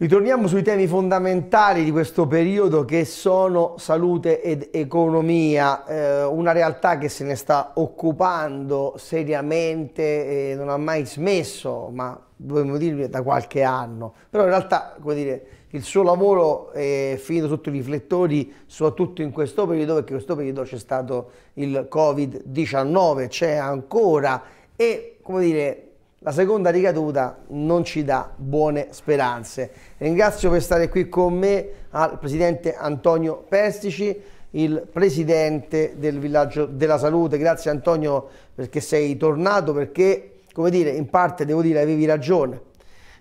Ritorniamo sui temi fondamentali di questo periodo che sono salute ed economia, eh, una realtà che se ne sta occupando seriamente e non ha mai smesso, ma dovremmo dire da qualche anno. Però in realtà, come dire, il suo lavoro è finito sotto i riflettori, soprattutto in questo periodo, perché in questo periodo c'è stato il Covid-19, c'è ancora e, come dire, la seconda ricaduta non ci dà buone speranze. Ringrazio per stare qui con me al presidente Antonio Pestici, il presidente del villaggio della salute. Grazie Antonio perché sei tornato, perché come dire, in parte devo dire avevi ragione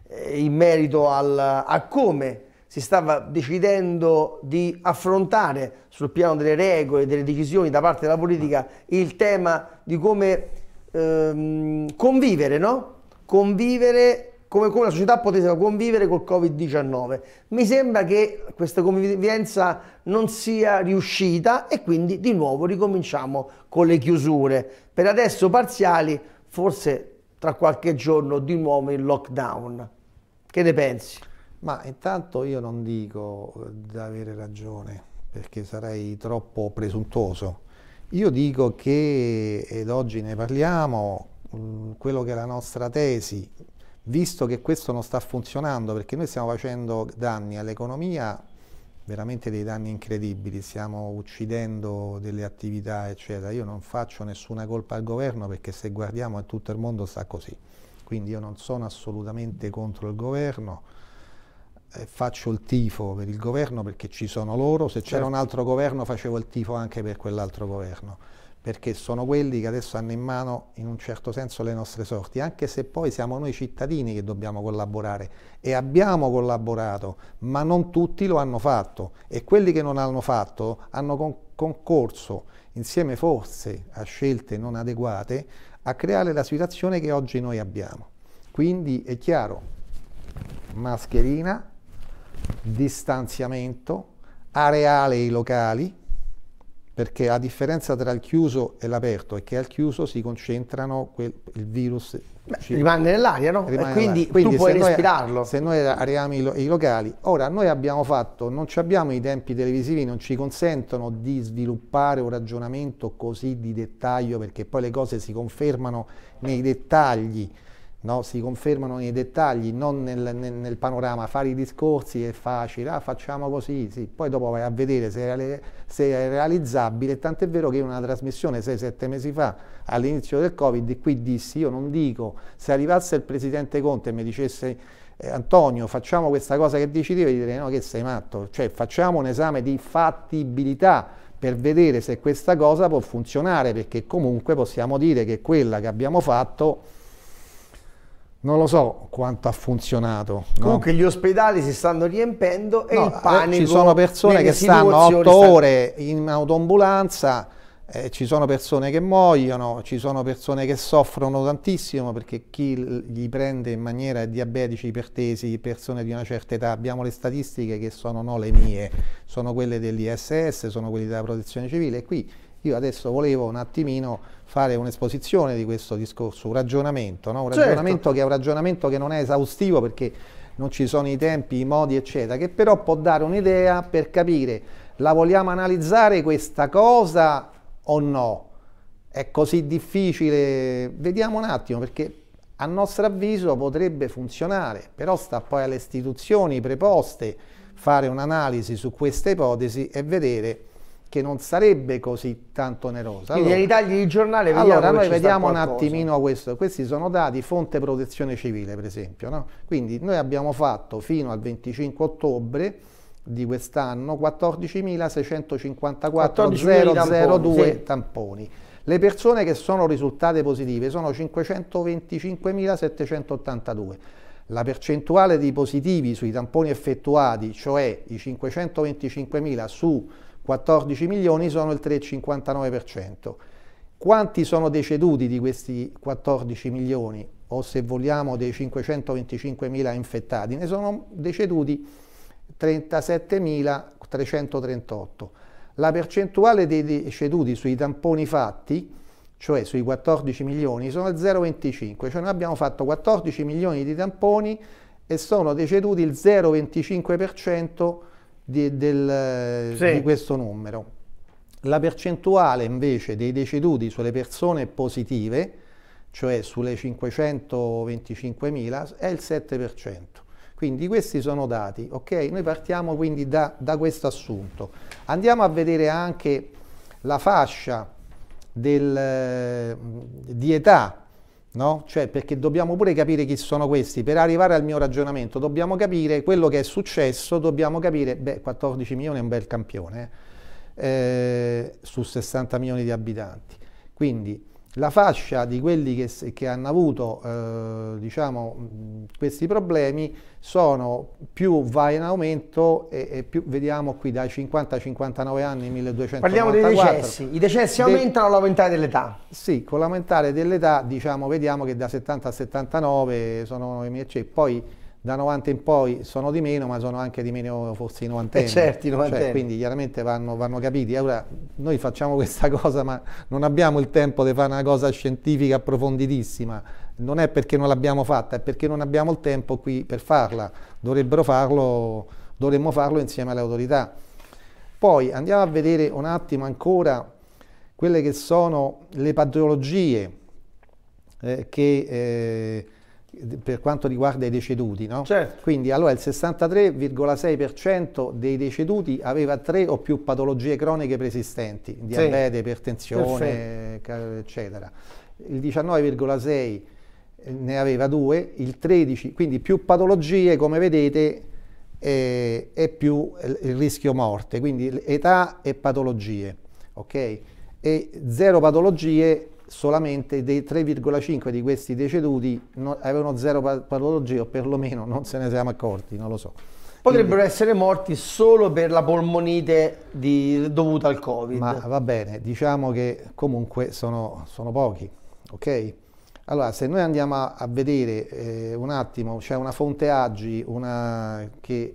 eh, in merito al, a come si stava decidendo di affrontare sul piano delle regole, delle decisioni da parte della politica il tema di come ehm, convivere, no? Convivere come, come la società potesse convivere col Covid-19. Mi sembra che questa convivenza non sia riuscita e quindi di nuovo ricominciamo con le chiusure. Per adesso parziali, forse tra qualche giorno di nuovo in lockdown. Che ne pensi? Ma intanto io non dico eh, di avere ragione perché sarei troppo presuntuoso io dico che, ed oggi ne parliamo, mm, quello che è la nostra tesi, visto che questo non sta funzionando, perché noi stiamo facendo danni all'economia, veramente dei danni incredibili, stiamo uccidendo delle attività, eccetera. Io non faccio nessuna colpa al governo perché se guardiamo a tutto il mondo sta così. Quindi io non sono assolutamente contro il governo, eh, faccio il tifo per il governo perché ci sono loro, se c'era un certo. altro governo facevo il tifo anche per quell'altro governo, perché sono quelli che adesso hanno in mano in un certo senso le nostre sorti, anche se poi siamo noi cittadini che dobbiamo collaborare e abbiamo collaborato, ma non tutti lo hanno fatto e quelli che non hanno fatto hanno con concorso insieme forse a scelte non adeguate a creare la situazione che oggi noi abbiamo. Quindi è chiaro, mascherina, distanziamento, areale e locali, perché la differenza tra il chiuso e l'aperto è che al chiuso si concentrano quel, il virus. Beh, rimane nell'aria, no? Rimane eh, quindi, nell'aria. quindi, tu puoi noi, respirarlo. se noi areiamo i, i, locali, ora noi abbiamo fatto, non ci abbiamo i tempi televisivi, non ci consentono di sviluppare un ragionamento così di dettaglio, perché poi le cose si confermano nei dettagli No, si confermano nei dettagli, non nel, nel, nel, panorama. Fare i discorsi è facile, ah, facciamo così, sì. poi dopo vai a vedere se è, se è realizzabile. Tant'è vero che in una trasmissione 6-7 mesi fa, all'inizio del Covid, qui dissi, io non dico, se arrivasse il Presidente Conte e mi dicesse eh, Antonio facciamo questa cosa che dici te, dire no che sei matto, cioè facciamo un esame di fattibilità per vedere se questa cosa può funzionare, perché comunque possiamo dire che quella che abbiamo fatto non lo so quanto ha funzionato. Comunque no? gli ospedali si stanno riempendo e no, il eh, panico. Ci sono persone che stanno 8 ore in autoambulanza, eh, ci sono persone che muoiono, ci sono persone che soffrono tantissimo perché chi li prende in maniera diabetici, ipertesi, persone di una certa età, abbiamo le statistiche che sono no le mie, sono quelle dell'ISS, sono quelle della protezione civile e qui io adesso volevo un attimino fare un'esposizione di questo discorso, un ragionamento, no? un certo. ragionamento che è un ragionamento che non è esaustivo perché non ci sono i tempi, i modi, eccetera, che però può dare un'idea per capire la vogliamo analizzare questa cosa o no? È così difficile? Vediamo un attimo perché a nostro avviso potrebbe funzionare, però sta poi alle istituzioni preposte fare un'analisi su questa ipotesi e vedere che non sarebbe così tanto onerosa. Quindi allora, tagli di giornale vediamo Allora noi vediamo un attimino questo, questi sono dati fonte protezione civile per esempio, no? quindi noi abbiamo fatto fino al 25 ottobre di quest'anno 14.654 14 tamponi, sì. tamponi. Le persone che sono risultate positive sono 525.782. La percentuale di positivi sui tamponi effettuati, cioè i 525.000 su 14 milioni sono il 3,59%. Quanti sono deceduti di questi 14 milioni o se vogliamo dei 525 mila infettati? Ne sono deceduti 37.338. La percentuale dei deceduti sui tamponi fatti, cioè sui 14 milioni, sono 0,25, cioè noi abbiamo fatto 14 milioni di tamponi e sono deceduti il 0,25% di, del, sì. di questo numero. La percentuale invece dei deceduti sulle persone positive, cioè sulle 525.000, è il 7%. Quindi questi sono dati, ok? Noi partiamo quindi da, da questo assunto. Andiamo a vedere anche la fascia del, di età No? Cioè, perché dobbiamo pure capire chi sono questi. Per arrivare al mio ragionamento, dobbiamo capire quello che è successo, dobbiamo capire, beh, 14 milioni è un bel campione eh? eh su 60 milioni di abitanti. Quindi la fascia di quelli che, che hanno avuto eh, diciamo, questi problemi sono più va in aumento e, e più vediamo qui dai 50 ai 59 anni 1294. Parliamo dei decessi, i decessi aumentano De, l'aumentare dell'età? Sì, con l'aumentare dell'età diciamo, vediamo che da 70 a 79 sono i miei cioè, poi da 90 in poi sono di meno, ma sono anche di meno forse i 90. Eh certi, novantenni. Cioè, quindi chiaramente vanno, vanno, capiti. Ora noi facciamo questa cosa, ma non abbiamo il tempo di fare una cosa scientifica approfonditissima. Non è perché non l'abbiamo fatta, è perché non abbiamo il tempo qui per farla. Dovrebbero farlo, dovremmo farlo insieme alle autorità. Poi andiamo a vedere un attimo ancora quelle che sono le patologie eh, che... Eh, per quanto riguarda i deceduti. No? Certo. Quindi allora il 63,6% dei deceduti aveva tre o più patologie croniche preesistenti, diabete, sì. ipertensione, eccetera. Il 19,6% eh, ne aveva due, il 13%, quindi più patologie come vedete eh, è più il rischio morte, quindi età e patologie. Okay? E zero patologie solamente dei 3,5 di questi deceduti no, avevano zero patologie o perlomeno non se ne siamo accorti, non lo so. Potrebbero Quindi, essere morti solo per la polmonite di, dovuta al Covid. Ma va bene, diciamo che comunque sono, sono pochi, ok? Allora, se noi andiamo a, a vedere eh, un attimo, c'è una fonte Agi, una, che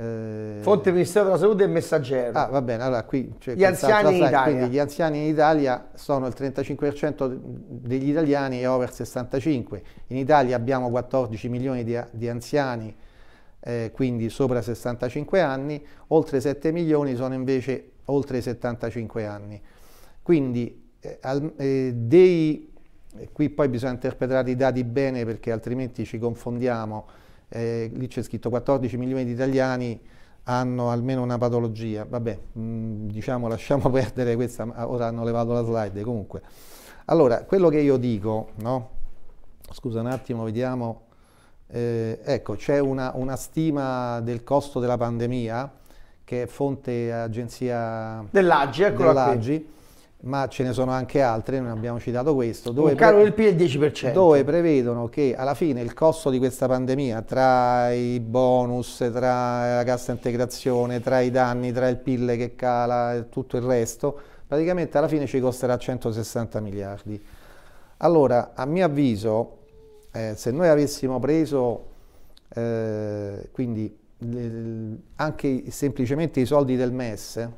eh... Fonte Ministero della Salute e Messaggero. Ah, va bene, allora qui... Cioè, gli anziani in Italia. Quindi gli anziani in Italia sono il 35% degli italiani e over 65. In Italia abbiamo 14 milioni di, di anziani, eh, quindi sopra 65 anni, oltre 7 milioni sono invece oltre 75 anni. Quindi eh, al, eh, dei... Qui poi bisogna interpretare i dati bene perché altrimenti ci confondiamo eh, lì c'è scritto 14 milioni di italiani hanno almeno una patologia, vabbè, mh, mm, diciamo lasciamo perdere questa, ora hanno levato la slide, comunque. Allora, quello che io dico, no? Scusa un attimo, vediamo, eh, ecco, c'è una, una stima del costo della pandemia, che è fonte agenzia dell'AGI, eccola dell'AGI ma ce ne sono anche altre, non abbiamo citato questo, dove, pre dove, prevedono che alla fine il costo di questa pandemia, tra i bonus, tra la cassa integrazione, tra i danni, tra il PIL che cala e tutto il resto, praticamente alla fine ci costerà 160 miliardi. Allora, a mio avviso, eh, se noi avessimo preso, eh, quindi eh, anche semplicemente i soldi del MES,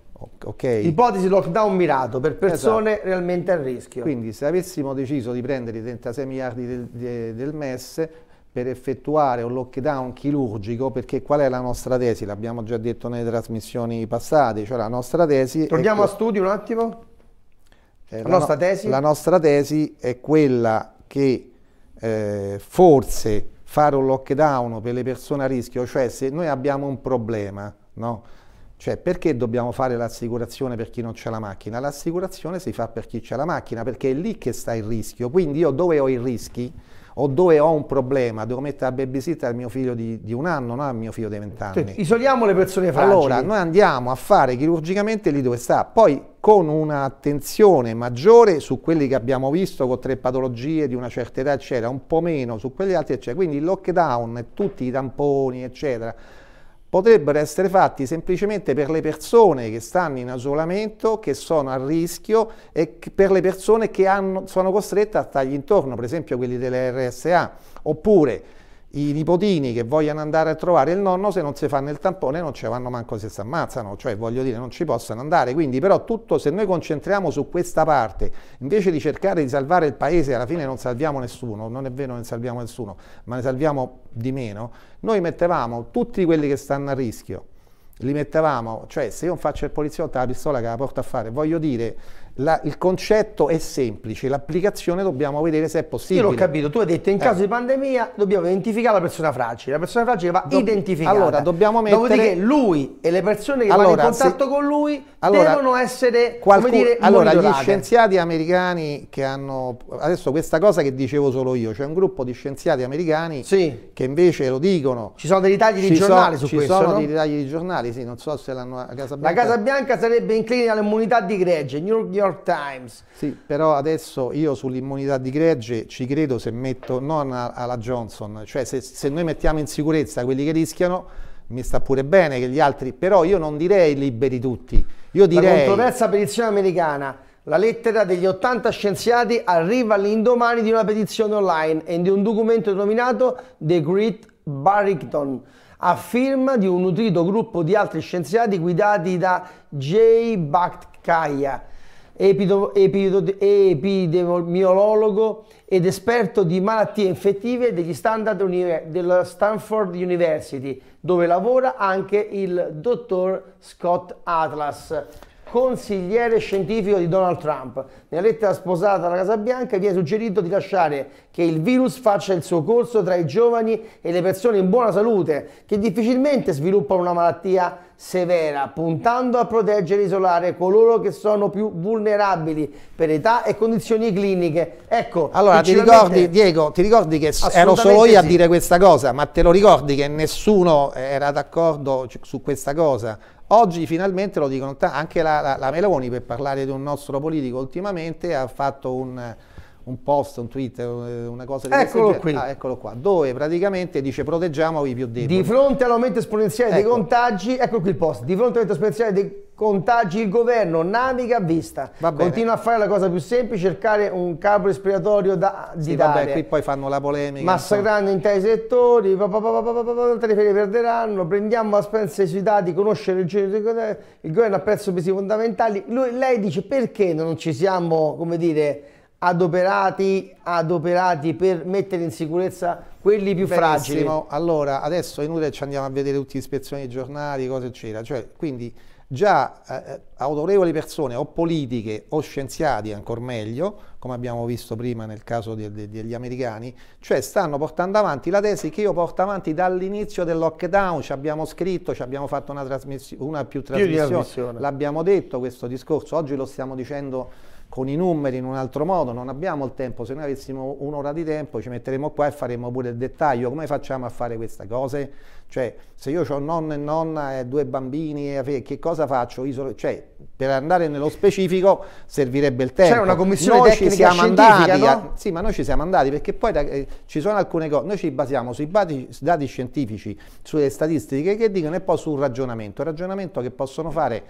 Okay. Ipotesi lockdown mirato per persone esatto. realmente a rischio. Quindi se avessimo deciso di prendere i 36 miliardi del, de, del MES per effettuare un lockdown chirurgico, perché qual è la nostra tesi? L'abbiamo già detto nelle trasmissioni passate, cioè la nostra tesi... Torniamo a studio un attimo. Eh, la, la, nostra tesi? La nostra tesi è quella che eh, forse fare un lockdown per le persone a rischio, cioè se noi abbiamo un problema, no? Cioè, perché dobbiamo fare l'assicurazione per chi non c'è la macchina? L'assicurazione si fa per chi c'è la macchina, perché è lì che sta il rischio. Quindi io dove ho i rischi o dove ho un problema, devo mettere a babysitter al mio figlio di, di, un anno, non al mio figlio di vent'anni. isoliamo le persone fragili. Allora, noi andiamo a fare chirurgicamente lì dove sta. Poi con un'attenzione maggiore su quelli che abbiamo visto con tre patologie di una certa età, eccetera, un po' meno su quelli altri, eccetera. Quindi il lockdown e tutti i tamponi, eccetera potrebbero essere fatti semplicemente per le persone che stanno in isolamento, che sono a rischio e per le persone che hanno, sono costrette a tagli intorno, per esempio quelli delle RSA, oppure i nipotini che vogliono andare a trovare il nonno se non si fanno il tampone non ci vanno manco se si ammazzano, cioè voglio dire non ci possono andare, quindi però tutto se noi concentriamo su questa parte, invece di cercare di salvare il paese alla fine non salviamo nessuno, non è vero non salviamo nessuno, ma ne salviamo di meno, noi mettevamo tutti quelli che stanno a rischio, li mettevamo, cioè se io faccio il poliziotto la pistola che la porta a fare, voglio dire la, il concetto è semplice, l'applicazione dobbiamo vedere se è possibile. Io l'ho capito, tu hai detto in caso eh. di pandemia dobbiamo identificare la persona fragile, la persona fragile va Do identificata. Allora, dobbiamo mettere... Dopodiché lui e le persone che allora, vanno in contatto se... con lui allora, devono essere, qualcun... dire, Allora, gli scienziati americani che hanno... Adesso questa cosa che dicevo solo io, c'è un gruppo di scienziati americani sì. che invece lo dicono... Ci sono dei ritagli di giornali so, su ci questo, Ci sono no? dei tagli di giornali, sì, non so se l'hanno... La Casa Bianca... La Casa Bianca sarebbe incline all'immunità di gregge, New York York Times. Sì, però adesso io sull'immunità di gregge ci credo se metto non alla Johnson, cioè se, se noi mettiamo in sicurezza quelli che rischiano, mi sta pure bene che gli altri, però io non direi liberi tutti. Io direi... La controversa petizione americana. La lettera degli 80 scienziati arriva all'indomani di una petizione online e di un documento denominato The Great Barrington, a firma di un nutrito gruppo di altri scienziati guidati da J. Bhatkaya epidemiologo ed esperto di malattie infettive degli standard della Stanford University, dove lavora anche il dottor Scott Atlas consigliere scientifico di Donald Trump. Nella lettera sposata alla Casa Bianca vi è suggerito di lasciare che il virus faccia il suo corso tra i giovani e le persone in buona salute, che difficilmente sviluppano una malattia severa, puntando a proteggere e isolare coloro che sono più vulnerabili per età e condizioni cliniche. Ecco, allora ti ricordi, Diego, ti ricordi che ero solo io sì. a dire questa cosa, ma te lo ricordi che nessuno era d'accordo su questa cosa? Oggi finalmente lo dicono anche la, la, la, Meloni per parlare di un nostro politico ultimamente ha fatto un, un post, un tweet, eh, una cosa di eccolo qui. Ah, eccolo qua, dove praticamente dice proteggiamo i più deboli. Di fronte all'aumento esponenziale ecco. dei contagi, ecco qui il post, di fronte all'aumento esponenziale dei contagi contagi il governo, naviga a vista. Continua a fare la cosa più semplice, cercare un capo respiratorio da, di sì, dare. Vabbè, qui poi fanno la polemica. Massacrando interi settori, tante le ferie perderanno, prendiamo a spense sui dati, conoscere il genere del governo, il governo ha perso pesi fondamentali. Lui, lei dice perché non ci siamo, come dire, adoperati, adoperati per mettere in sicurezza quelli più Benissimo. fragili. Allora, adesso è inutile ci andiamo a vedere tutti gli ispezioni dei giornali, cosa c'era. Cioè, quindi già eh, autorevoli persone o politiche o scienziati ancora meglio, come abbiamo visto prima nel caso di, di, degli americani, cioè stanno portando avanti la tesi che io porto avanti dall'inizio del lockdown, ci abbiamo scritto, ci abbiamo fatto una, una più trasmissione, l'abbiamo detto questo discorso, oggi lo stiamo dicendo con i numeri in un altro modo, non abbiamo il tempo, se noi avessimo un'ora di tempo ci metteremo qua e faremo pure il dettaglio, come facciamo a fare queste cose? Cioè, se io ho nonno e nonna e due bambini, che cosa faccio? Isolo... Cioè, per andare nello specifico servirebbe il tempo. C'era una commissione noi ci siamo andati, no? a... Sì, ma noi ci siamo andati perché poi eh, ci sono alcune cose. Noi ci basiamo sui dati, dati scientifici, sulle statistiche che dicono e poi sul ragionamento. Il ragionamento che possono fare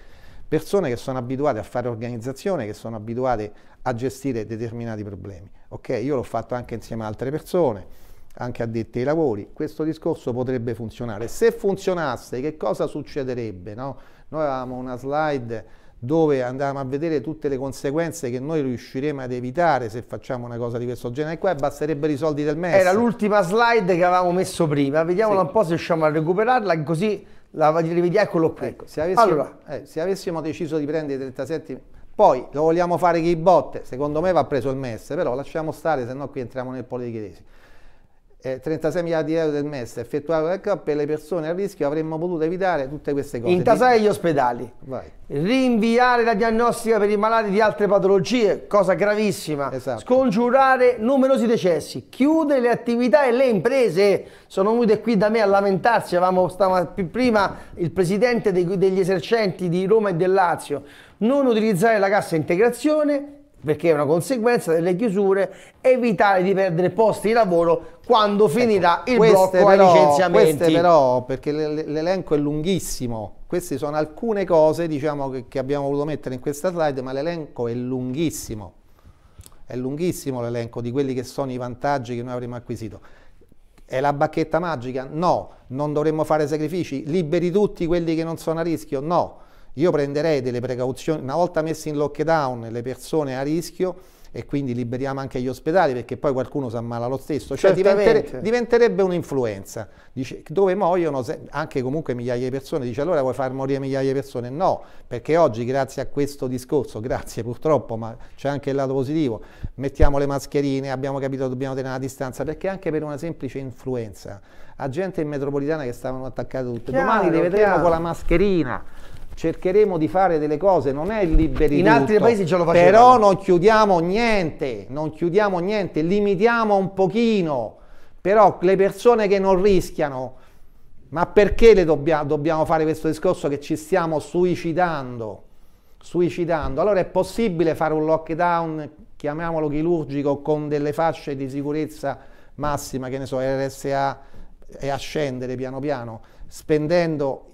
persone che sono abituate a fare organizzazione, che sono abituate a gestire determinati problemi. Ok, io l'ho fatto anche insieme a altre persone anche addetti ai lavori, questo discorso potrebbe funzionare. Se funzionasse, che cosa succederebbe? No? Noi avevamo una slide dove andavamo a vedere tutte le conseguenze che noi riusciremo ad evitare se facciamo una cosa di questo genere E qua e basterebbero i soldi del MES. Era l'ultima slide che avevamo messo prima, vediamola sì. un po' se riusciamo a recuperarla così la rivediamo eccolo qui. Ecco, se, avessimo, allora. eh, se avessimo deciso di prendere i 37 poi lo vogliamo fare chi botte, secondo me va preso il MES, però lasciamo stare, se no qui entriamo nel politichese eh, 36 miliardi di euro del MES effettuato dal COP per le persone a rischio avremmo potuto evitare tutte queste cose. Intasare gli ospedali, Vai. rinviare la diagnostica per i malati di altre patologie, cosa gravissima, esatto. scongiurare numerosi decessi, chiudere le attività e le imprese. Sono venute qui da me a lamentarsi, avevamo prima il presidente degli esercenti di Roma e del Lazio, non utilizzare la cassa integrazione, perché è una conseguenza delle chiusure, evitare di perdere posti di lavoro quando ecco, finirà ecco, il blocco però, ai licenziamenti. Queste però, perché l'elenco è lunghissimo, queste sono alcune cose diciamo, che, abbiamo voluto mettere in questa slide, ma l'elenco è lunghissimo, è lunghissimo l'elenco di quelli che sono i vantaggi che noi avremo acquisito. È la bacchetta magica? No. Non dovremmo fare sacrifici? Liberi tutti quelli che non sono a rischio? No io prenderei delle precauzioni, una volta messi in lockdown le persone a rischio e quindi liberiamo anche gli ospedali perché poi qualcuno si ammala lo stesso, cioè diventere, diventerebbe un'influenza, dice, dove muoiono anche comunque migliaia di persone, dice allora vuoi far morire migliaia di persone? No, perché oggi grazie a questo discorso, grazie purtroppo, ma c'è anche il lato positivo, mettiamo le mascherine, abbiamo capito che dobbiamo tenere la distanza, perché anche per una semplice influenza, a gente in metropolitana che stavano attaccate tutte, chiaro, domani li vedremo chiaro. con la mascherina cercheremo di fare delle cose, non è il liberi In tutto, altri paesi ce lo facciamo. Però non chiudiamo niente, non chiudiamo niente, limitiamo un pochino, però le persone che non rischiano, ma perché dobbia, dobbiamo fare questo discorso che ci stiamo suicidando? Suicidando. Allora è possibile fare un lockdown, chiamiamolo chirurgico, con delle fasce di sicurezza massima, che ne so, RSA, e ascendere piano piano, spendendo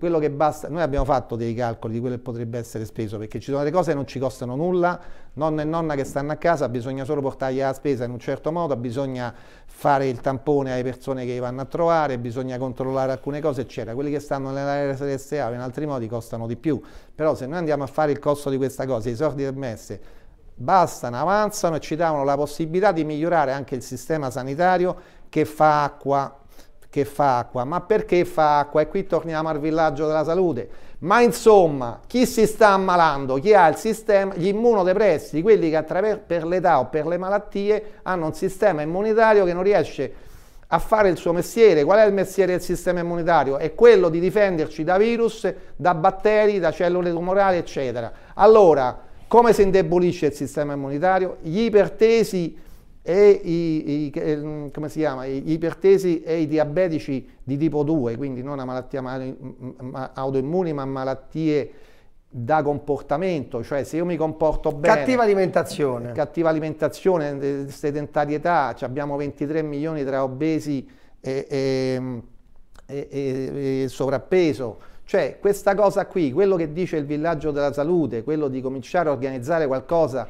quello che basta, noi abbiamo fatto dei calcoli di quello che potrebbe essere speso, perché ci sono delle cose che non ci costano nulla, nonna e nonna che stanno a casa, bisogna solo portargli la spesa in un certo modo, bisogna fare il tampone alle persone che vanno a trovare, bisogna controllare alcune cose, eccetera. Quelli che stanno nell'area RSA in altri modi costano di più, però se noi andiamo a fare il costo di questa cosa, i soldi del MES bastano, avanzano e ci davano la possibilità di migliorare anche il sistema sanitario che fa acqua che fa acqua. Ma perché fa acqua? E qui torniamo al villaggio della salute. Ma insomma, chi si sta ammalando, chi ha il sistema, gli immunodepressi, quelli che attraverso per l'età o per le malattie hanno un sistema immunitario che non riesce a fare il suo mestiere. Qual è il mestiere del sistema immunitario? È quello di difenderci da virus, da batteri, da cellule tumorali, eccetera. Allora, come si indebolisce il sistema immunitario? Gli ipertesi e i, i, ehm, chiama, gli ipertesi e i diabetici di tipo 2, quindi non a malattie autoimmuni ma malattie da comportamento, cioè se io mi comporto bene... Cattiva alimentazione. Cattiva alimentazione, eh, sedentarietà, abbiamo 23 milioni tra obesi e, e, e, e sovrappeso, cioè questa cosa qui, quello che dice il villaggio della salute, quello di cominciare a organizzare qualcosa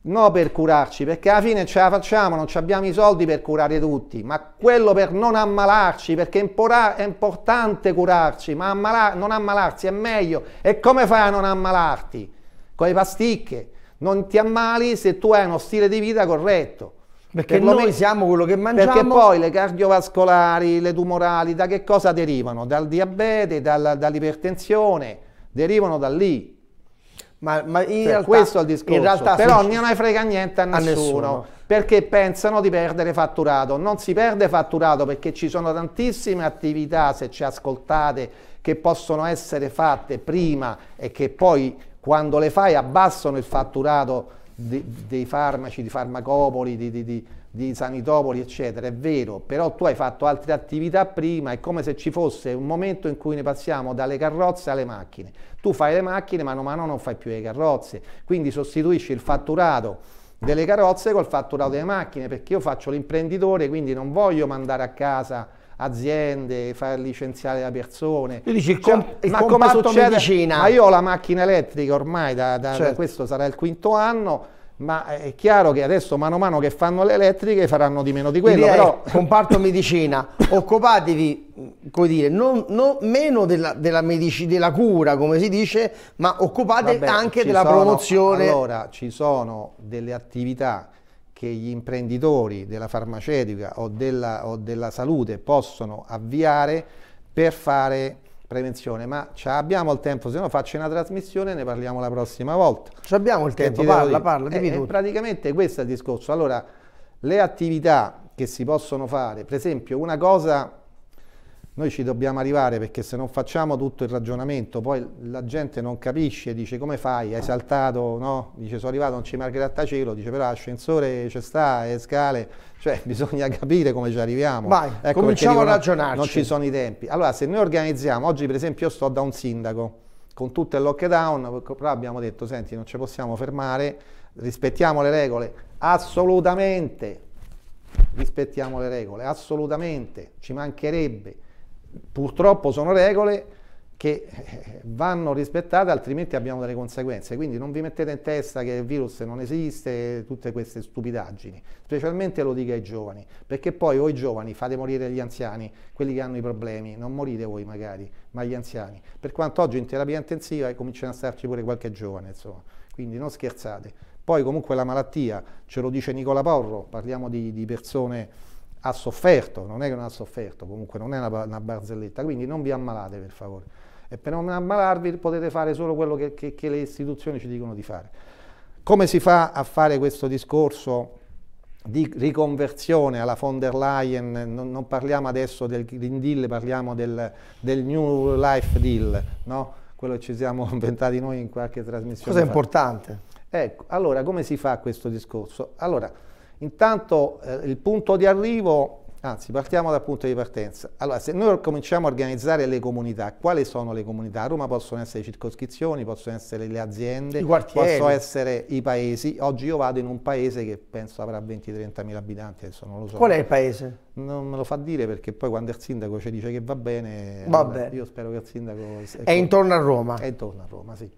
No per curarci, perché alla fine ce la facciamo, non abbiamo i soldi per curare tutti, ma quello per non ammalarci, perché è importante curarci, ma ammala non ammalarsi è meglio. E come fai a non ammalarti? Con le pasticche. Non ti ammali se tu hai uno stile di vita corretto. Perché per noi siamo quello che mangiamo. Perché poi le cardiovascolari, le tumorali, da che cosa derivano? Dal diabete, dal, dall'ipertensione, derivano da lì. Ma, ma in cioè, realtà, questo è il discorso. Realtà, però non ne frega niente a nessuno, a nessuno, perché pensano di perdere fatturato. Non si perde fatturato perché ci sono tantissime attività, se ci ascoltate, che possono essere fatte prima e che poi quando le fai abbassano il fatturato di, dei farmaci, di farmacopoli, di, di, di Sanitopoli, eccetera, è vero, però tu hai fatto altre attività prima, è come se ci fosse un momento in cui ne passiamo dalle carrozze alle macchine. Tu fai le macchine, mano a mano non fai più le carrozze, quindi sostituisci il fatturato delle carrozze col fatturato delle macchine, perché io faccio l'imprenditore, quindi non voglio mandare a casa aziende, far licenziare le persone. Tu dici il, cioè, com- cioè, il ma come succede? Medicina. Ma io ho la macchina elettrica ormai, da, da, certo. da questo sarà il quinto anno, ma eh, è chiaro che adesso mano a mano che fanno le elettriche faranno di meno di quello. Direi, però... Comparto medicina, occupatevi, come dire, non, non meno della, della, medici, della, cura, come si dice, ma occupatevi anche della sono, promozione. Allora, ci sono delle attività che gli imprenditori della farmaceutica o della, o della salute possono avviare per fare prevenzione, ma abbiamo il tempo, se no faccio una trasmissione e ne parliamo la prossima volta. Ci abbiamo il tempo, parla, parla, dimmi eh, eh Praticamente questo è il discorso. Allora, le attività che si possono fare, per esempio una cosa noi ci dobbiamo arrivare perché se non facciamo tutto il ragionamento, poi la gente non capisce, dice come fai, hai saltato, no? Dice sono arrivato, non ci manca a cielo, dice però l'ascensore c'è sta, è scale, cioè bisogna capire come ci arriviamo. Vai, ecco, cominciamo a ragionarci. Non ci sono i tempi. Allora se noi organizziamo, oggi per esempio io sto da un sindaco, con tutto il lockdown, però abbiamo detto, senti, non ci possiamo fermare, rispettiamo le regole, assolutamente, rispettiamo le regole, assolutamente, ci mancherebbe purtroppo sono regole che eh, vanno rispettate, altrimenti abbiamo delle conseguenze. Quindi non vi mettete in testa che il virus non esiste, tutte queste stupidaggini, specialmente lo dica ai giovani, perché poi voi giovani fate morire gli anziani, quelli che hanno i problemi, non morite voi magari, ma gli anziani. Per quanto oggi in terapia intensiva cominciano a starci pure qualche giovane, insomma, quindi non scherzate. Poi comunque la malattia, ce lo dice Nicola Porro, parliamo di, di persone ha sofferto, non è che non ha sofferto, comunque non è una, una barzelletta, quindi non vi ammalate per favore. E per non ammalarvi potete fare solo quello che, che, che le istituzioni ci dicono di fare. Come si fa a fare questo discorso di riconversione alla von der Leyen, non, non parliamo adesso del Green Deal, parliamo del, del New Life Deal, no? quello che ci siamo inventati noi in qualche trasmissione. Cosa è importante? Ecco, allora come si fa questo discorso? Allora, Intanto eh, il punto di arrivo, anzi partiamo dal punto di partenza. Allora, se noi cominciamo a organizzare le comunità, quali sono le comunità? A Roma possono essere le circoscrizioni, possono essere le aziende, possono essere i paesi. Oggi io vado in un paese che penso avrà 20-30 mila abitanti, adesso non lo so. Qual è il paese? Non me lo fa dire perché poi quando il sindaco ci dice che va bene, Vabbè. io spero che il sindaco... È, è ecco, intorno a Roma? È intorno a Roma, sì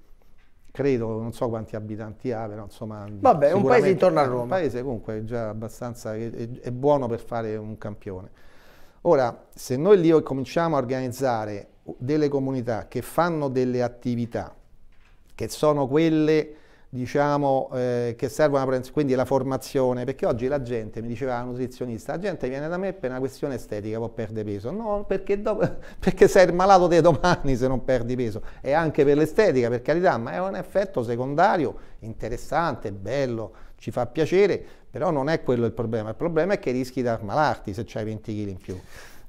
credo, non so quanti abitanti ha, però insomma... Vabbè, è un paese intorno a Roma. Un paese comunque già abbastanza, è, è, buono per fare un campione. Ora, se noi lì cominciamo a organizzare delle comunità che fanno delle attività, che sono quelle diciamo, eh, che serve una prevenzione, quindi la formazione, perché oggi la gente, mi diceva la nutrizionista, la gente viene da me per una questione estetica, può perdere peso, no, perché, dopo, perché sei malato dei domani se non perdi peso, e anche per l'estetica, per carità, ma è un effetto secondario interessante, bello, ci fa piacere, però non è quello il problema, il problema è che rischi di ammalarti se hai 20 kg in più.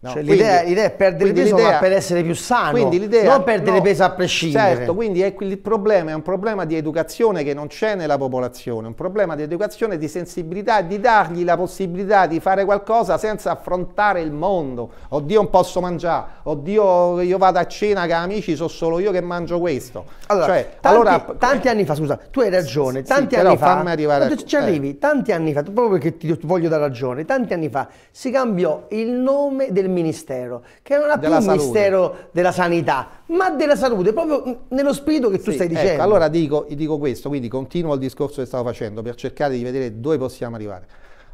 No, cioè, quindi, l'idea, l'idea, è perdere peso per essere più sano, non perdere no, peso a prescindere. Certo, quindi è, il problema è un problema di educazione che non c'è nella popolazione, un problema di educazione, di sensibilità, di dargli la possibilità di fare qualcosa senza affrontare il mondo. Oddio non posso mangiare, oddio io vado a cena che amici sono solo io che mangio questo. Allora, cioè, tanti, allora, tanti anni fa, scusa, tu hai ragione, sì, tanti sì, anni fa... fammi arrivare... Ci eh. arrivi, eh. tanti anni fa, proprio perché ti, ti voglio dare ragione, tanti anni fa si cambiò il nome del Ministero, che non è più il Ministero della Sanità, ma della Salute, proprio nello spirito che tu sì, stai ecco, dicendo. Ecco, allora dico, dico questo, quindi continuo il discorso che stavo facendo per cercare di vedere dove possiamo arrivare.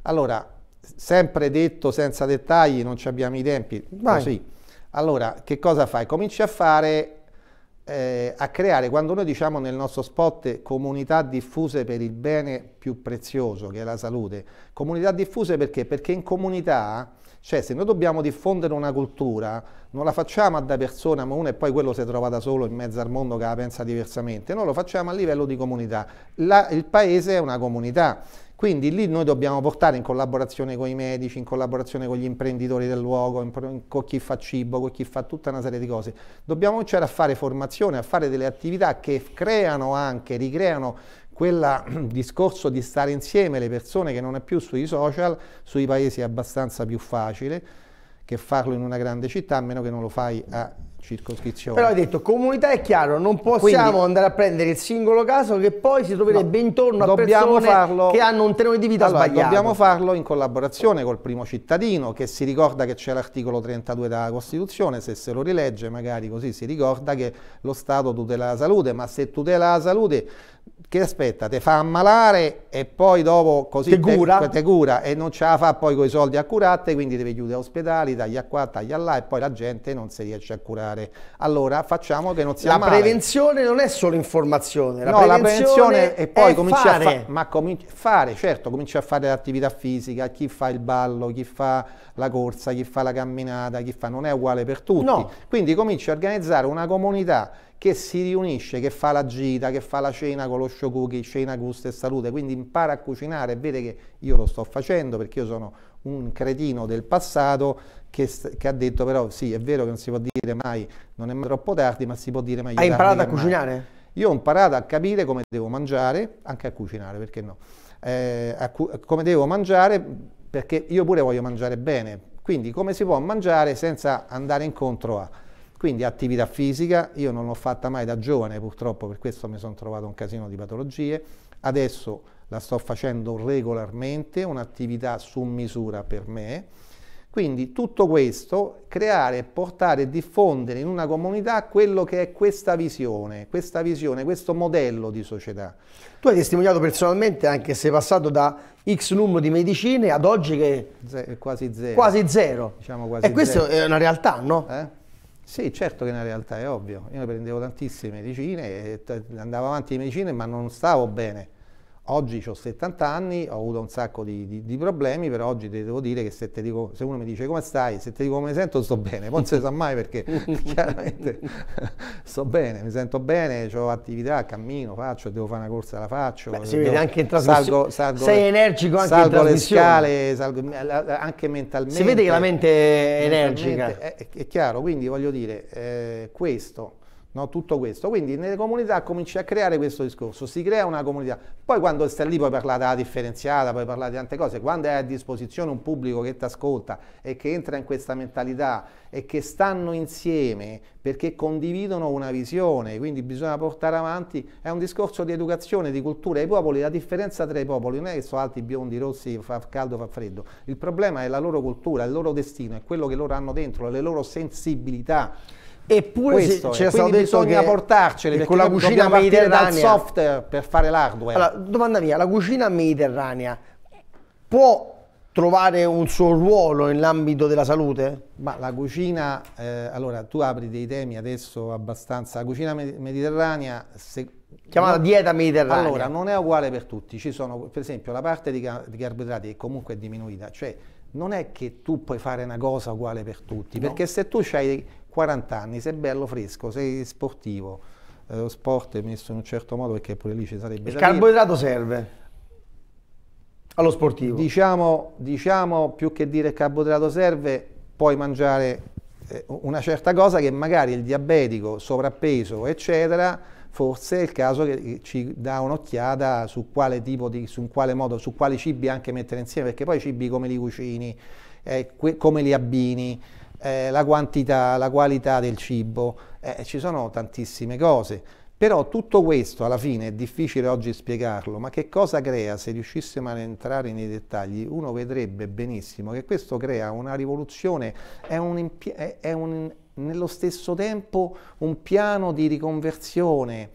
Allora, sempre detto senza dettagli, non abbiamo i tempi, Vai. così. Allora, che cosa fai? Cominci a fare eh, a creare, quando noi diciamo nel nostro spot comunità diffuse per il bene più prezioso che è la salute. Comunità diffuse perché? Perché in comunità, cioè se noi dobbiamo diffondere una cultura, non la facciamo da persona, ma uno e poi quello si trova da solo in mezzo al mondo che la pensa diversamente, noi lo facciamo a livello di comunità. La, il paese è una comunità. Quindi lì noi dobbiamo portare in collaborazione con i medici, in collaborazione con gli imprenditori del luogo, con chi fa cibo, con chi fa tutta una serie di cose. Dobbiamo cominciare a fare formazione, a fare delle attività che creano anche, ricreano quel discorso di stare insieme le persone che non è più sui social, sui paesi è abbastanza più facile che farlo in una grande città, a meno che non lo fai a circoscrizione. Però hai detto comunità è chiaro, non possiamo Quindi, andare a prendere il singolo caso che poi si troverebbe no, intorno a persone farlo, che hanno un tenore di vita allora, sbagliato. Dobbiamo farlo in collaborazione col primo cittadino che si ricorda che c'è l'articolo 32 della Costituzione, se se lo rilegge magari così si ricorda che lo Stato tutela la salute, ma se tutela la salute che aspetta, te fa ammalare e poi dopo così te cura, te, te cura e non ce la fa poi con i soldi a curarti, quindi devi chiudere ospedali, taglia qua, taglia là e poi la gente non si riesce a curare fare. Allora facciamo che non sia la male. La prevenzione non è solo informazione, la no, prevenzione la prevenzione è poi cominci a fa- ma cominci fare, certo, cominci a fare l'attività fisica, chi fa il ballo, chi fa la corsa, chi fa la camminata, chi fa non è uguale per tutti. No. Quindi cominci a organizzare una comunità che si riunisce, che fa la gita, che fa la cena con lo shokuki, cena, gusto e salute, quindi impara a cucinare, vede che io lo sto facendo perché io sono un cretino del passato che, che ha detto però sì è vero che non si può dire mai, non è mai troppo tardi, ma si può dire meglio. Hai imparato a cucinare? Io ho imparato a capire come devo mangiare, anche a cucinare, perché no? Eh, come devo mangiare, perché io pure voglio mangiare bene, quindi come si può mangiare senza andare incontro a... Quindi attività fisica, io non l'ho fatta mai da giovane purtroppo, per questo mi sono trovato un casino di patologie, adesso la sto facendo regolarmente, un'attività su misura per me. Quindi tutto questo, creare, portare e diffondere in una comunità quello che è questa visione, questa visione, questo modello di società. Tu hai testimoniato personalmente, anche se passato da X numero di medicine ad oggi che... È quasi zero. Quasi zero. Diciamo quasi e questa è una realtà, no? Eh? Sì, certo che è una realtà, è ovvio. Io prendevo tantissime medicine, andavo avanti di medicine, ma non stavo bene. Oggi ho 70 anni, ho avuto un sacco di, di, di problemi, però oggi devo dire che se, dico, se, uno mi dice come stai, se ti dico come mi sento, sto bene. Non si sa mai perché chiaramente sto bene, mi sento bene, ho attività, cammino, faccio, devo fare una corsa, la faccio. Beh, si vede anche in trasmissione. Salgo, salgo Sei energico anche salgo le scale, salgo, anche mentalmente. Si vede che la mente è energica. È, è, chiaro, quindi voglio dire, eh, questo No, tutto questo. Quindi nelle comunità cominci a creare questo discorso, si crea una comunità. Poi quando stai lì puoi parlare della differenziata, puoi parlare di tante cose, quando hai a disposizione un pubblico che ti ascolta e che entra in questa mentalità e che stanno insieme perché condividono una visione, quindi bisogna portare avanti, è un discorso di educazione, di cultura i popoli, la differenza tra i popoli non è che sono alti, biondi, rossi, fa caldo, fa freddo, il problema è la loro cultura, il loro destino, è quello che loro hanno dentro, le loro sensibilità. Eppure Questo se, quindi bisogna portarcele perché con la cucina mediterranea dal software per fare l'hardware. Allora, domanda mia, la cucina mediterranea può trovare un suo ruolo nell'ambito della salute? Ma la cucina, eh, allora tu apri dei temi adesso abbastanza, la cucina mediterranea... Se, Chiamata no, dieta mediterranea. Allora, non è uguale per tutti, ci sono per esempio la parte di, di carboidrati è comunque è diminuita, cioè non è che tu puoi fare una cosa uguale per tutti, no. perché se tu hai 40 anni, sei bello fresco, sei sportivo, eh, lo sport è messo in un certo modo perché pure lì ci sarebbe... Il carboidrato dire. serve allo sportivo? Diciamo, diciamo più che dire carboidrato serve, puoi mangiare eh, una certa cosa che magari il diabetico, sovrappeso, eccetera, forse è il caso che ci dà un'occhiata su quale tipo di, su quale modo, su quali cibi anche mettere insieme, perché poi i cibi come li cucini, eh, come li abbini, eh, la quantità, la qualità del cibo, eh, ci sono tantissime cose. Però tutto questo alla fine è difficile oggi spiegarlo, ma che cosa crea? Se riuscissimo ad entrare nei dettagli, uno vedrebbe benissimo che questo crea una rivoluzione, è un, è un nello stesso tempo un piano di riconversione,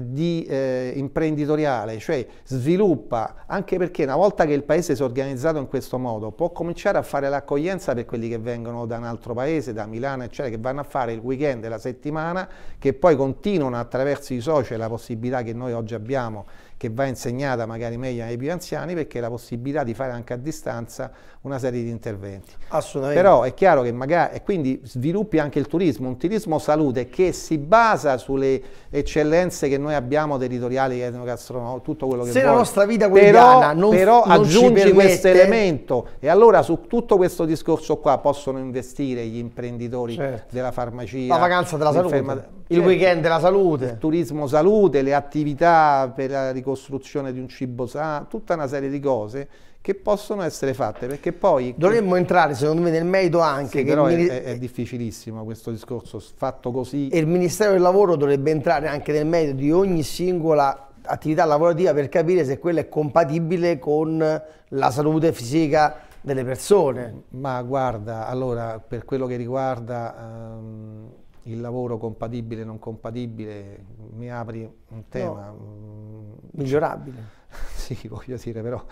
di, eh, imprenditoriale, cioè sviluppa, anche perché una volta che il paese si è organizzato in questo modo può cominciare a fare l'accoglienza per quelli che vengono da un altro paese, da Milano eccetera, che vanno a fare il weekend, la settimana, che poi continuano attraverso i social la possibilità che noi oggi abbiamo che va insegnata magari meglio ai più anziani perché la possibilità di fare anche a distanza una serie di interventi. Assolutamente. Però è chiaro che magari, e quindi sviluppi anche il turismo, un turismo salute che si basa sulle eccellenze che noi abbiamo territoriali, etnogastronomiche, tutto quello che Se vuoi. la nostra vita quotidiana non Però non aggiungi questo elemento e allora su tutto questo discorso qua possono investire gli imprenditori certo. della farmacia. La vacanza della salute, il certo. weekend della salute. Il turismo salute, le attività per la ricostruzione ricostruzione di un cibo sano, tutta una serie di cose che possono essere fatte perché poi dovremmo entrare secondo me nel merito anche sì, però il... è, è, difficilissimo questo discorso fatto così e il Ministero del Lavoro dovrebbe entrare anche nel merito di ogni singola attività lavorativa per capire se quella è compatibile con la salute fisica delle persone ma guarda allora per quello che riguarda ehm il lavoro compatibile, non compatibile, mi apri un tema... No, mm, migliorabile. sì, voglio dire, però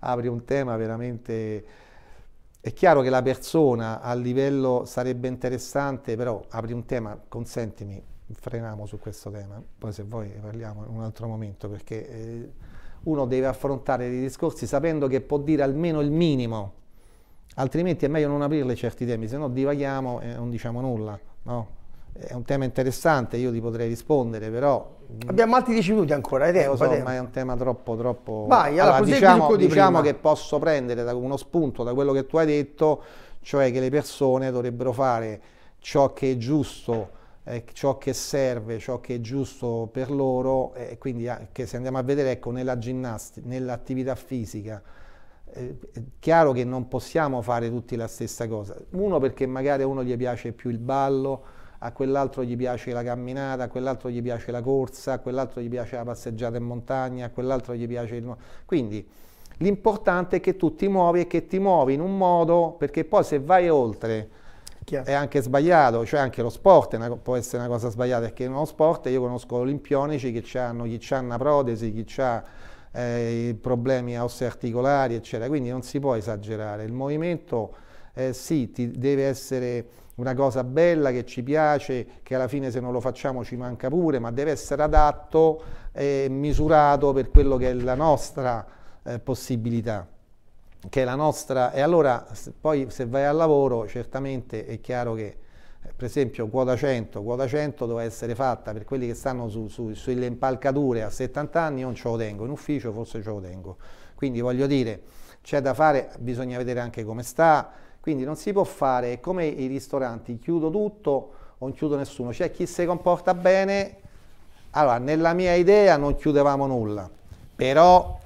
apri un tema veramente... È chiaro che la persona a livello sarebbe interessante, però apri un tema, consentimi, freniamo su questo tema, poi se vuoi parliamo in un altro momento, perché eh, uno deve affrontare dei discorsi sapendo che può dire almeno il minimo, altrimenti è meglio non aprirle certi temi, se no divaghiamo e non diciamo nulla, no? È un tema interessante, io ti potrei rispondere, però... Mm, Abbiamo altri dieci minuti ancora, è tempo, so, ma è un tema troppo, troppo... Vai, allora, diciamo, di diciamo che posso prendere da uno spunto da quello che tu hai detto, cioè che le persone dovrebbero fare ciò che è giusto, eh, ciò che serve, ciò che è giusto per loro, e eh, quindi anche se andiamo a vedere, ecco, nella ginnastica, nell'attività fisica, eh, è chiaro che non possiamo fare tutti la stessa cosa. Uno perché magari a uno gli piace più il ballo, a quell'altro gli piace la camminata, a quell'altro gli piace la corsa, a quell'altro gli piace la passeggiata in montagna, a quell'altro gli piace il... Quindi l'importante è che tu ti muovi e che ti muovi in un modo, perché poi se vai oltre Chiaro. è anche sbagliato, cioè anche lo sport una, può essere una cosa sbagliata, perché nello sport io conosco olimpionici che hanno chi ha una protesi, chi ha eh, problemi articolari, eccetera, quindi non si può esagerare, il movimento eh, sì, ti deve essere una cosa bella che ci piace, che alla fine se non lo facciamo ci manca pure, ma deve essere adatto e misurato per quello che è la nostra eh, possibilità. Che è la nostra, e allora se, poi se vai al lavoro certamente è chiaro che eh, per esempio quota 100, quota 100 doveva essere fatta per quelli che stanno su, su, sulle impalcature a 70 anni, non ce lo tengo, in ufficio forse ce lo tengo. Quindi voglio dire, c'è da fare, bisogna vedere anche come sta, quindi non si può fare come i ristoranti, chiudo tutto o non chiudo nessuno. C'è cioè, chi si comporta bene, allora nella mia idea non chiudevamo nulla, però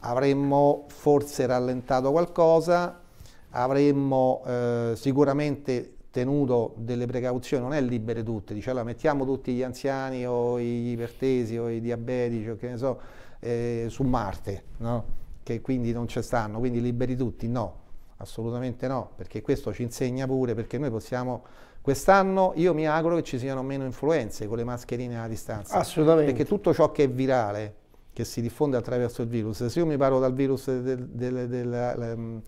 avremmo forse rallentato qualcosa, avremmo eh, sicuramente tenuto delle precauzioni, non è libere tutte, dice allora mettiamo tutti gli anziani o gli ipertesi o i diabetici o che ne so, eh, su Marte, no? che quindi non ci stanno, quindi liberi tutti, no, Assolutamente no, perché questo ci insegna pure, perché noi possiamo, quest'anno io mi auguro che ci siano meno influenze con le mascherine a distanza. Assolutamente. Perché tutto ciò che è virale, che si diffonde attraverso il virus. Se io mi parlo dal virus del, del, del, del ehm,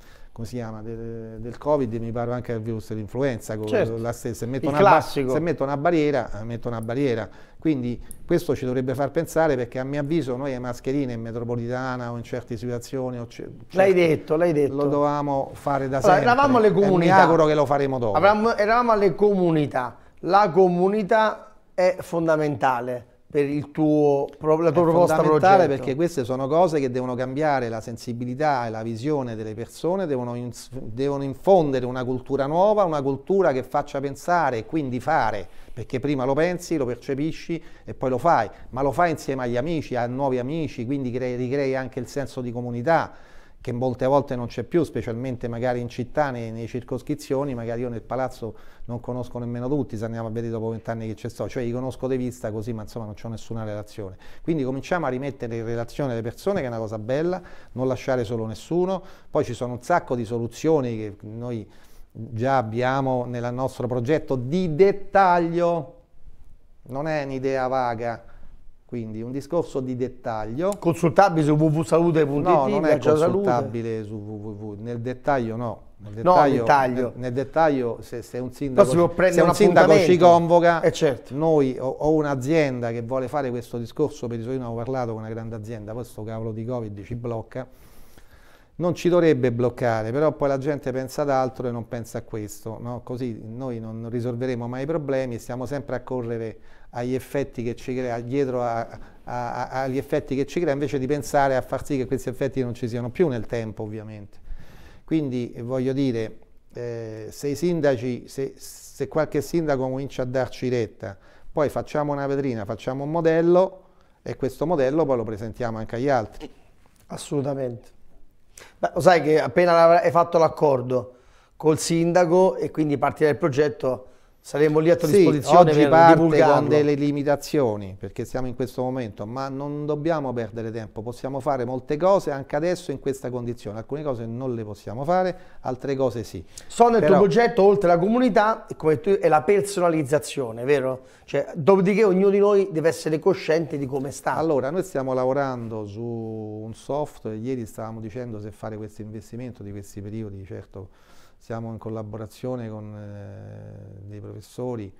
Covid, mi parlo anche del virus dell'influenza, certo. la stessa. Se metto, una, se metto una barriera, eh, metto una barriera. Quindi questo ci dovrebbe far pensare perché a mio avviso noi le mascherine in metropolitana o in certe situazioni... Certo, l'hai detto, l'hai detto. Lo dovevamo fare da allora, sempre. Eravamo alle comunità. E mi auguro che lo faremo dopo. Avevamo, eravamo alle comunità. La comunità è fondamentale per tuo, la tua è proposta progetto. perché queste sono cose che devono cambiare la sensibilità e la visione delle persone, devono, in, devono infondere una cultura nuova, una cultura che faccia pensare e quindi fare, perché prima lo pensi, lo percepisci e poi lo fai, ma lo fai insieme agli amici, a nuovi amici, quindi crei, ricrei anche il senso di comunità che molte volte non c'è più, specialmente magari in città, nei, nei, circoscrizioni, magari io nel palazzo non conosco nemmeno tutti, se andiamo a vedere dopo vent'anni che c'è sto, cioè li conosco di vista così, ma insomma non c'è nessuna relazione. Quindi cominciamo a rimettere in relazione le persone, che è una cosa bella, non lasciare solo nessuno, poi ci sono un sacco di soluzioni che noi già abbiamo nel nostro progetto di dettaglio, non è un'idea vaga, quindi un discorso di dettaglio. Consultabile su www.salute.it? No, non è consultabile su www, nel dettaglio no. Nel dettaglio, no, dettaglio. Nel, nel dettaglio se, se, un sindaco, se un, sindaco ci convoca, eh certo. noi o, o un'azienda che vuole fare questo discorso, per i suoi abbiamo parlato con una grande azienda, questo cavolo di Covid ci blocca, non ci dovrebbe bloccare, però poi la gente pensa ad altro e non pensa a questo, no? così noi non risolveremo mai i problemi, e stiamo sempre a correre agli effetti che ci crea, dietro a, a, a, agli effetti che ci crea, invece di pensare a far sì che questi effetti non ci siano più nel tempo ovviamente. Quindi eh, voglio dire, eh, se, sindaci, se, se qualche sindaco comincia a darci retta, poi facciamo una vetrina, facciamo un modello e questo modello poi lo presentiamo anche agli altri. Assolutamente. Beh, lo sai che appena hai fatto l'accordo col sindaco e quindi partirà il progetto, saremo lì a tua sì, disposizione oggi per parte con delle limitazioni perché siamo in questo momento ma non dobbiamo perdere tempo possiamo fare molte cose anche adesso in questa condizione alcune cose non le possiamo fare altre cose sì so nel Però... tuo progetto oltre alla comunità tu, è la personalizzazione vero? Cioè, dopodiché ognuno di noi deve essere cosciente di come sta allora noi stiamo lavorando su un software ieri stavamo dicendo se fare questo investimento di questi periodi certo siamo in collaborazione con eh, dei professori,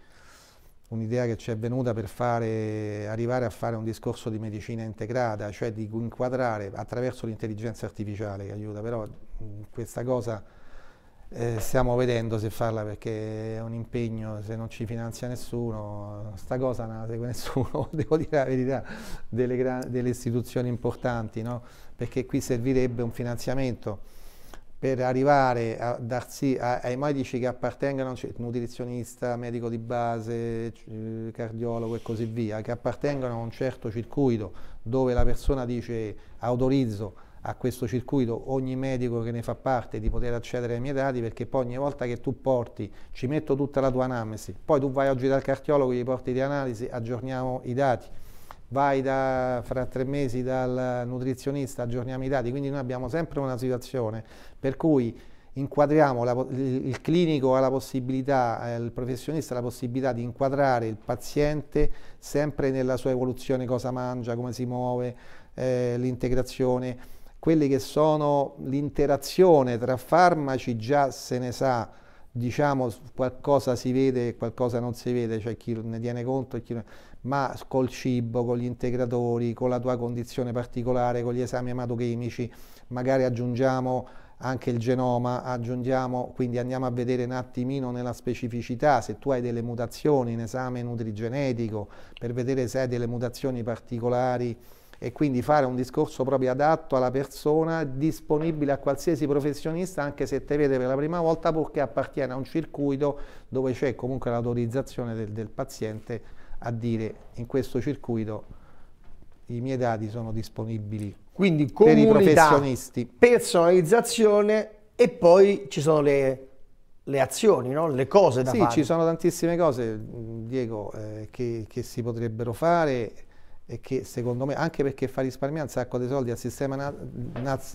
un'idea che ci è venuta per fare, arrivare a fare un discorso di medicina integrata, cioè di inquadrare attraverso l'intelligenza artificiale che aiuta, però mm, questa cosa eh, stiamo vedendo se farla perché è un impegno, se non ci finanzia nessuno, sta cosa non la segue nessuno, devo dire la verità, delle, delle istituzioni importanti, no? perché qui servirebbe un finanziamento per arrivare a darsi a, ai medici che appartengono, cioè, nutrizionista, medico di base, eh, cardiologo e così via, che appartengono a un certo circuito dove la persona dice autorizzo a questo circuito ogni medico che ne fa parte di poter accedere ai miei dati perché poi ogni volta che tu porti ci metto tutta la tua anamnesi, poi tu vai oggi dal cardiologo, gli porti di analisi, aggiorniamo i dati vai da, fra tre mesi dal nutrizionista, aggiorniamo i dati, quindi noi abbiamo sempre una situazione per cui inquadriamo la, il clinico ha la possibilità, eh, il professionista ha la possibilità di inquadrare il paziente sempre nella sua evoluzione, cosa mangia, come si muove, eh, l'integrazione, quelli che sono l'interazione tra farmaci già se ne sa, diciamo qualcosa si vede e qualcosa non si vede, cioè chi ne tiene conto e chi non ma col cibo, con gli integratori, con la tua condizione particolare, con gli esami amatochemici, magari aggiungiamo anche il genoma, aggiungiamo, quindi andiamo a vedere un attimino nella specificità se tu hai delle mutazioni in esame nutrigenetico per vedere se hai delle mutazioni particolari e quindi fare un discorso proprio adatto alla persona, disponibile a qualsiasi professionista, anche se te vede per la prima volta, purché appartiene a un circuito dove c'è comunque l'autorizzazione del, del paziente a dire in questo circuito i miei dati sono disponibili Quindi, per i professionisti. Personalizzazione e poi ci sono le, le azioni, no? le cose da sì, fare. Sì, ci sono tantissime cose, Diego, eh, che, che, si potrebbero fare e che secondo me, anche perché fa risparmiare un sacco di soldi al sistema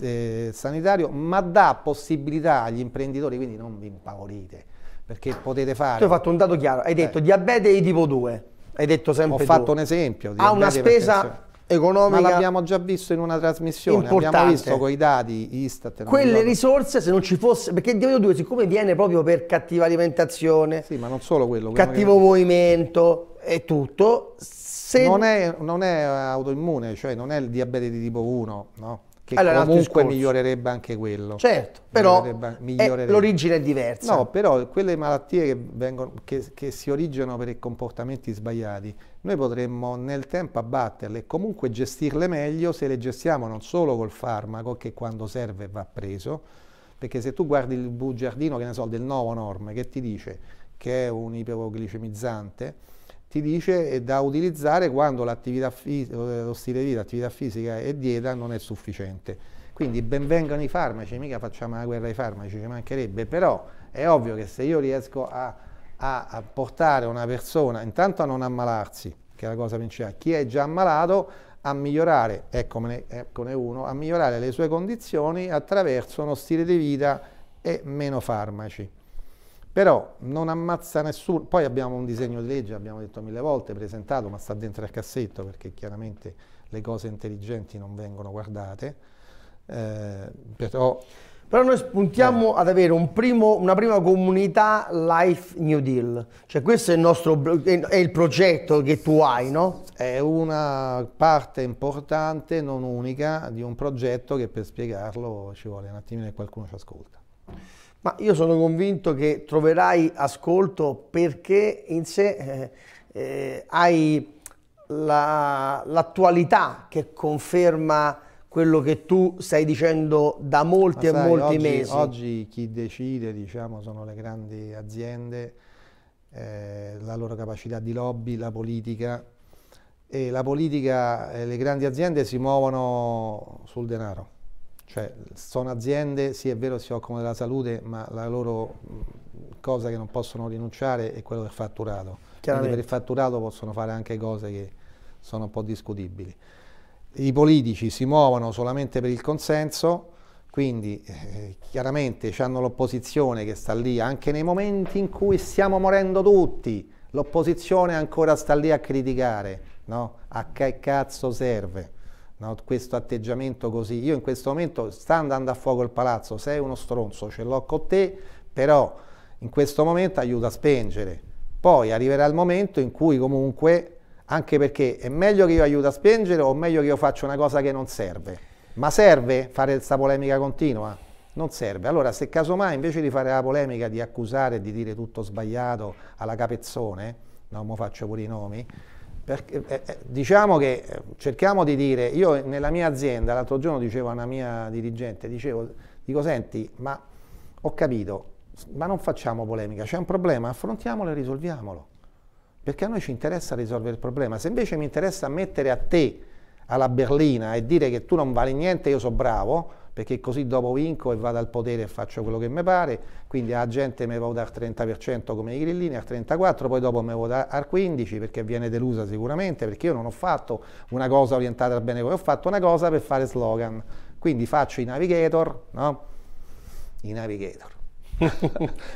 eh, sanitario, ma dà possibilità agli imprenditori, quindi non vi impaurite perché potete fare. Tu hai fatto un dato chiaro, hai eh. detto eh. diabete di tipo 2, hai detto sempre Ho tu. fatto un esempio. Ha una spesa economica. Ma l'abbiamo già visto in una trasmissione, importante. abbiamo visto con i dati Istat. Quelle risorse se non ci fosse, perché il debito 2 siccome viene proprio per cattiva alimentazione, sì, ma non solo quello, cattivo che... movimento e tutto, se... non, è, non è autoimmune, cioè non è il diabete di tipo 1, no? che allora, comunque migliorerebbe anche quello. Certo, però l'origine è diversa. No, però quelle malattie che, vengono, che, che, si originano per i comportamenti sbagliati, noi potremmo nel tempo abbatterle e comunque gestirle meglio se le gestiamo non solo col farmaco, che quando serve va preso, perché se tu guardi il bugiardino, che ne so, del nuovo norme, che ti dice che è un iperoglicemizzante, ti dice è da utilizzare quando eh, lo stile di vita, l'attività fisica e dieta non è sufficiente. Quindi benvengano i farmaci, mica facciamo la guerra ai farmaci, ci mancherebbe, però è ovvio che se io riesco a, a, a portare una persona intanto a non ammalarsi, che è la cosa principale, chi è già ammalato a migliorare, eccone, eccone uno, a migliorare le sue condizioni attraverso uno stile di vita e meno farmaci. Però non ammazza nessuno, poi abbiamo un disegno di legge, abbiamo detto mille volte, presentato, ma sta dentro al cassetto perché chiaramente le cose intelligenti non vengono guardate. Eh, però, però noi spuntiamo eh. ad avere un primo, una prima comunità Life New Deal, cioè questo è il, nostro, è il progetto che tu hai, no? È una parte importante, non unica, di un progetto che per spiegarlo ci vuole un attimino che qualcuno ci ascolta. Ma io sono convinto che troverai ascolto perché in sé eh, eh, hai l'attualità che conferma quello che tu stai dicendo da molti sai, e molti oggi, mesi. Oggi chi decide diciamo, sono le grandi aziende, eh, la loro capacità di lobby, la politica. E la politica, le grandi aziende si muovono sul denaro cioè, sono aziende, sì è vero si occupano della salute, ma la loro cosa che non possono rinunciare è quello del fatturato. Quindi per il fatturato possono fare anche cose che sono un po' discutibili. I politici si muovono solamente per il consenso, quindi eh, chiaramente hanno l'opposizione che sta lì anche nei momenti in cui stiamo morendo tutti, l'opposizione ancora sta lì a criticare, no? A che cazzo serve? no? questo atteggiamento così. Io in questo momento sta andando a fuoco il palazzo, sei uno stronzo, ce l'ho con te, però in questo momento aiuta a spengere. Poi arriverà il momento in cui comunque, anche perché è meglio che io aiuto a spengere o meglio che io faccia una cosa che non serve. Ma serve fare questa polemica continua? Non serve. Allora, se casomai invece di fare la polemica, di accusare, e di dire tutto sbagliato alla capezzone, non mi faccio pure i nomi, perché, eh, eh, diciamo che eh, cerchiamo di dire, io nella mia azienda, l'altro giorno dicevo a una mia dirigente, dicevo, dico senti, ma ho capito, ma non facciamo polemica, c'è un problema, affrontiamolo e risolviamolo. Perché a noi ci interessa risolvere il problema. Se invece mi interessa mettere a te alla berlina e dire che tu non vali niente, io sono bravo, perché così dopo vinco e vado al potere e faccio quello che mi pare, quindi la gente mi vota al 30% come i grillini, al 34%, poi dopo mi vota al 15% perché viene delusa sicuramente, perché io non ho fatto una cosa orientata al bene come ho fatto una cosa per fare slogan, quindi faccio i navigator, no? I navigator.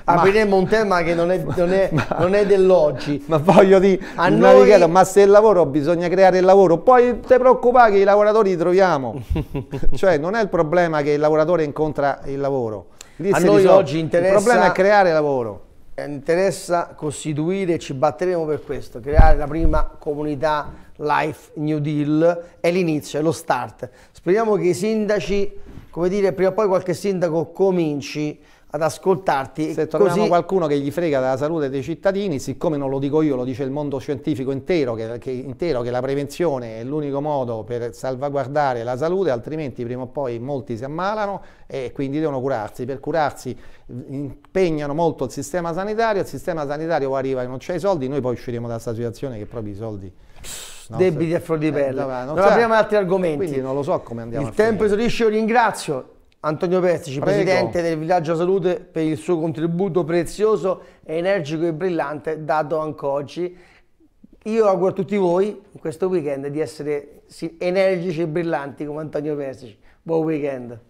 Apriremo un tema che non è, non è, ma, non è dell'oggi. Ma voglio dire, a noi... ma se il lavoro bisogna creare il lavoro, poi ti preoccupare che i lavoratori li troviamo. cioè non è il problema che il lavoratore incontra il lavoro. Lì a noi oggi interessa... Il problema è creare lavoro. Eh, interessa costituire, ci batteremo per questo, creare la prima comunità Life New Deal, è l'inizio, è lo start. Speriamo che i sindaci, come dire, prima o poi qualche sindaco cominci ad ascoltarti. Se troviamo così... qualcuno che gli frega della salute dei cittadini, siccome non lo dico io, lo dice il mondo scientifico intero, che, che, intero, che la prevenzione è l'unico modo per salvaguardare la salute, altrimenti prima o poi molti si ammalano e quindi devono curarsi. Per curarsi mm, impegnano molto il sistema sanitario, il sistema sanitario arriva e non c'è i soldi, noi poi usciremo da questa situazione che proprio i soldi... No, debiti se... a flor di eh, pelle. Eh, non, non abbiamo altri argomenti. Quindi non lo so come andiamo. Il tempo esaurisce, ringrazio. Antonio Persici, Prego. presidente del Villaggio Salute, per il suo contributo prezioso, energico e brillante dato anche oggi. Io auguro a tutti voi in questo weekend di essere energici e brillanti come Antonio Persici. Buon weekend!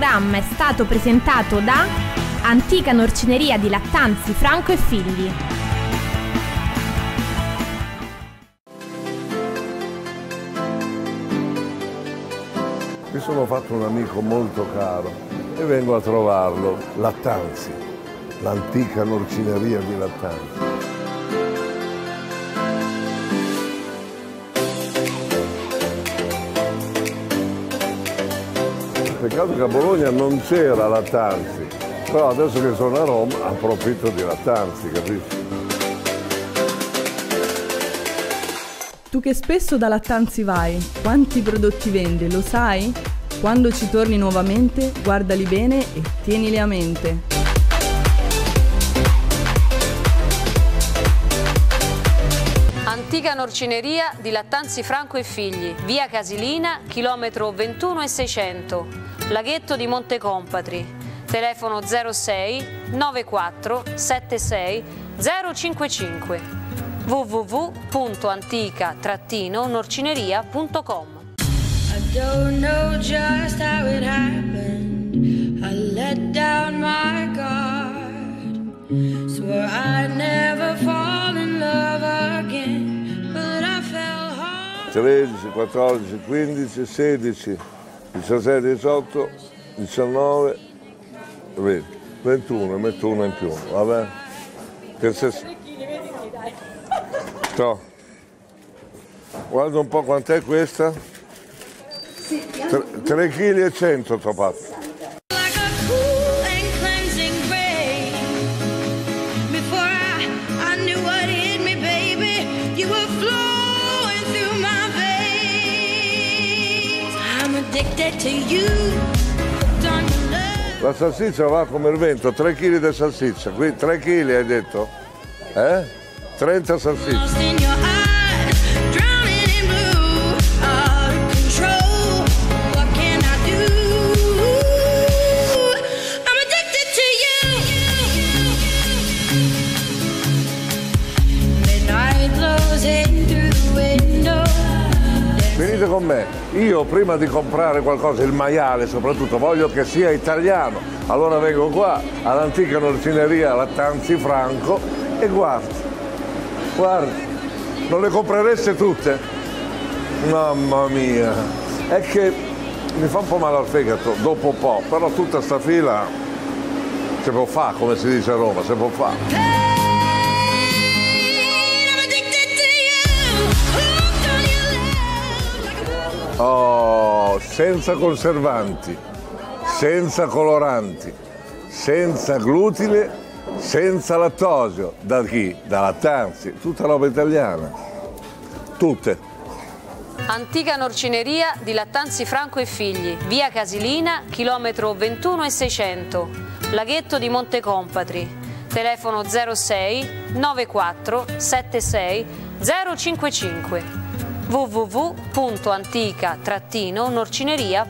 programma è stato presentato da Antica Norcineria di Lattanzi, Franco e Figli. Mi sono fatto un amico molto caro e vengo a trovarlo, Lattanzi, l'antica norcineria di Lattanzi. caso che a Bologna non c'era Lattanzi, però adesso che sono a Roma approfitto di Lattanzi, capisci? Tu che spesso da Lattanzi vai, quanti prodotti vende, lo sai? Quando ci torni nuovamente, guardali bene e tienili a mente. Antica norcineria di Lattanzi Franco e Figli, via Casilina, chilometro 21 e 600. Laghetto di Montecompatri, telefono 06 94 76 055 www.antica-norcineria.com I don't know just how it happened I let down my guard Swore I'd never fall in love again But I fell hard 13, 14, 15, 16 17, 18, 19, 20, 21, metto una in più, vabbè. Che se... No. Guarda un po' quant'è questa. 3 kg e ho fatto. La salsiccia va come il vento, 3 kg di salsiccia, qui 3 kg hai detto? Eh? 30 salsicce. Venite con me io prima di comprare qualcosa, il maiale soprattutto, voglio che sia italiano. Allora vengo qua all'antica norcineria Lattanzi Franco e guardi, guardi, non le comprereste tutte? Mamma mia, è che mi fa un po' male al fegato, dopo un po', però tutta sta fila se può fa, come si dice a Roma, se può fare. Oh, senza conservanti, senza coloranti, senza glutine, senza lattosio. Da chi? Da Lattanzi, tutta roba italiana. Tutte. Antica norcineria di Lattanzi Franco e Figli, via Casilina, chilometro 21 e 600, laghetto di Montecompatri, telefono 06 94 76 055 www.antica-norcineria.com